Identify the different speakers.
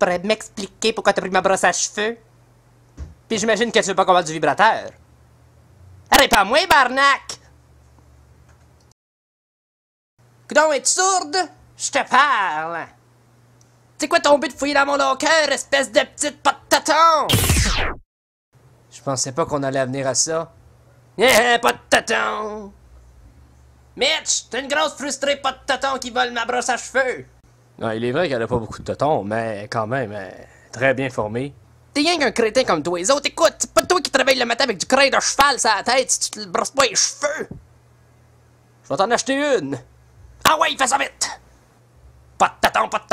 Speaker 1: pourrais m'expliquer pourquoi t'as pris ma
Speaker 2: brosse à cheveux? Puis j'imagine que tu veux pas qu'on parle du vibrateur. pas moi barnac! Coudon, es-tu sourde? Je te parle! C'est quoi ton but de fouiller dans mon locker, espèce de petite patate-taton?
Speaker 3: Je pensais pas qu'on allait venir à ça.
Speaker 2: Yeah, eh,
Speaker 4: eh, eh, pas taton! Mitch, t'es une grosse frustrée pas taton qui vole ma
Speaker 1: brosse à cheveux!
Speaker 5: Non, il est vrai qu'elle a pas beaucoup de tontons, mais quand même, euh, très bien formée.
Speaker 1: T'es rien qu'un crétin comme toi les autres. Écoute, c'est pas toi qui travaille le matin avec du crin de cheval sur la tête si tu te
Speaker 6: brosses pas les cheveux. Je vais t'en acheter une. Ah ouais, fais ça
Speaker 7: vite. Pas de tâton, pas de